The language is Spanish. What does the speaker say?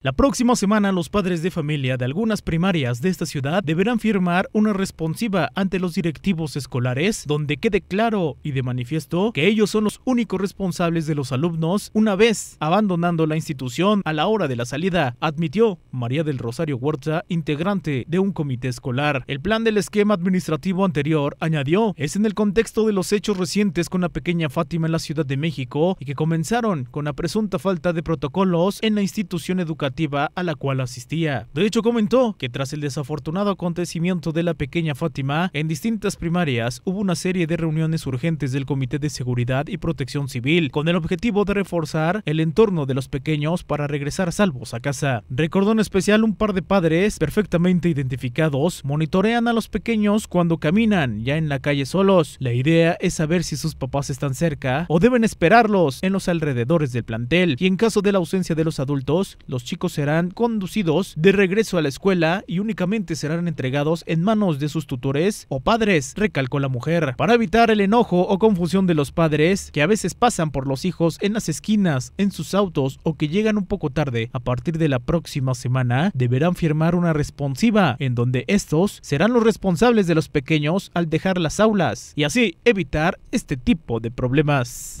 La próxima semana los padres de familia de algunas primarias de esta ciudad deberán firmar una responsiva ante los directivos escolares donde quede claro y de manifiesto que ellos son los únicos responsables de los alumnos una vez abandonando la institución a la hora de la salida, admitió María del Rosario Huerta, integrante de un comité escolar. El plan del esquema administrativo anterior, añadió, es en el contexto de los hechos recientes con la pequeña Fátima en la Ciudad de México y que comenzaron con la presunta falta de protocolos en la institución educativa a la cual asistía. De hecho, comentó que tras el desafortunado acontecimiento de la pequeña Fátima, en distintas primarias hubo una serie de reuniones urgentes del Comité de Seguridad y Protección Civil, con el objetivo de reforzar el entorno de los pequeños para regresar salvos a casa. Recordó en especial un par de padres perfectamente identificados, monitorean a los pequeños cuando caminan ya en la calle solos. La idea es saber si sus papás están cerca o deben esperarlos en los alrededores del plantel y en caso de la ausencia de los adultos, los chicos serán conducidos de regreso a la escuela y únicamente serán entregados en manos de sus tutores o padres, recalcó la mujer, para evitar el enojo o confusión de los padres que a veces pasan por los hijos en las esquinas, en sus autos o que llegan un poco tarde. A partir de la próxima semana deberán firmar una responsiva en donde estos serán los responsables de los pequeños al dejar las aulas y así evitar este tipo de problemas.